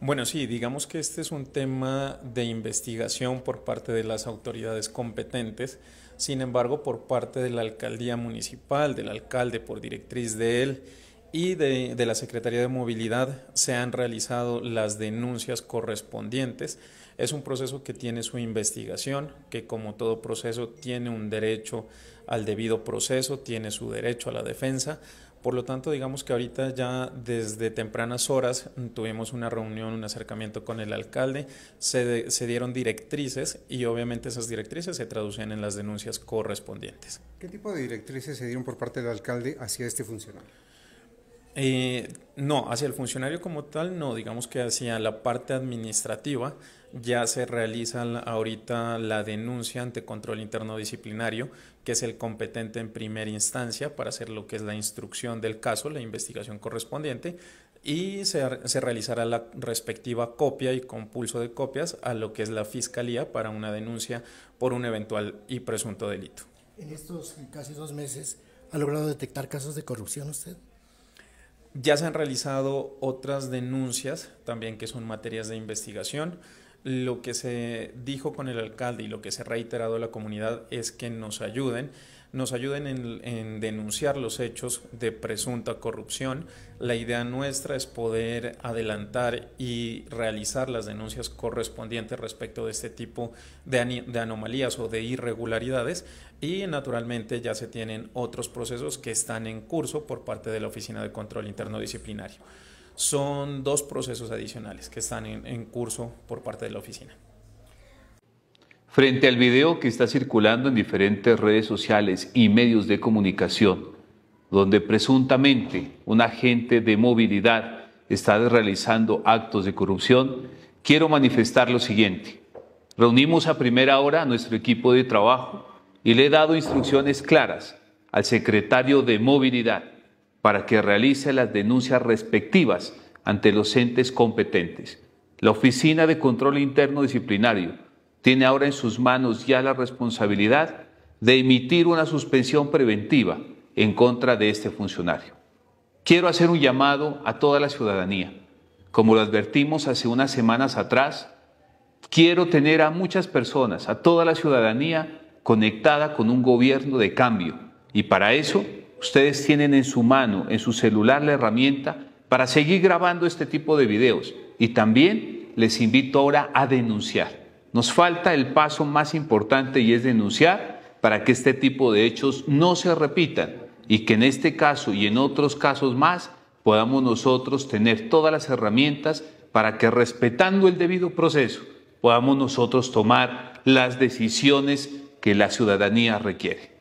Bueno, sí, digamos que este es un tema de investigación por parte de las autoridades competentes, sin embargo, por parte de la alcaldía municipal, del alcalde por directriz de él y de, la Secretaría de Movilidad se han realizado las denuncias correspondientes. Es un proceso que tiene su investigación, que como todo proceso tiene un derecho al debido proceso, tiene su derecho a la defensa, por lo tanto, digamos que ahorita ya desde tempranas horas tuvimos una reunión, un acercamiento con el alcalde, se, dieron directrices y obviamente esas directrices se traducen en las denuncias correspondientes. ¿Qué tipo de directrices se dieron por parte del alcalde hacia este funcionario? Eh, no, hacia el funcionario como tal, no, digamos que hacia la parte administrativa ya se realiza ahorita la denuncia ante control interno disciplinario, que es el competente en primera instancia para hacer lo que es la instrucción del caso, la investigación correspondiente, y se, se, realizará la respectiva copia y compulso de copias a lo que es la fiscalía para una denuncia por un eventual y presunto delito. En estos casi dos meses, ¿ha logrado detectar casos de corrupción usted? Ya se han realizado otras denuncias también que son materias de investigación. Lo que se dijo con el alcalde y lo que se ha reiterado a la comunidad es que nos ayuden nos ayuden en, denunciar los hechos de presunta corrupción. La idea nuestra es poder adelantar y realizar las denuncias correspondientes respecto de este tipo de, anomalías o de irregularidades y naturalmente ya se tienen otros procesos que están en curso por parte de la Oficina de Control Interno Disciplinario. Son dos procesos adicionales que están en curso por parte de la oficina. Frente al video que está circulando en diferentes redes sociales y medios de comunicación, donde presuntamente un agente de movilidad está realizando actos de corrupción, quiero manifestar lo siguiente. Reunimos a primera hora a nuestro equipo de trabajo y le he dado instrucciones claras al secretario de movilidad para que realice las denuncias respectivas ante los entes competentes. La Oficina de Control Interno Disciplinario tiene ahora en sus manos ya la responsabilidad de emitir una suspensión preventiva en contra de este funcionario. Quiero hacer un llamado a toda la ciudadanía. Como lo advertimos hace unas semanas atrás, quiero tener a muchas personas, a toda la ciudadanía, conectada con un gobierno de cambio. Y para eso, ustedes tienen en su mano, en su celular, la herramienta para seguir grabando este tipo de videos. Y también les invito ahora a denunciar. Nos falta el paso más importante y es denunciar para que este tipo de hechos no se repitan y que en este caso y en otros casos más podamos nosotros tener todas las herramientas para que respetando el debido proceso podamos nosotros tomar las decisiones que la ciudadanía requiere.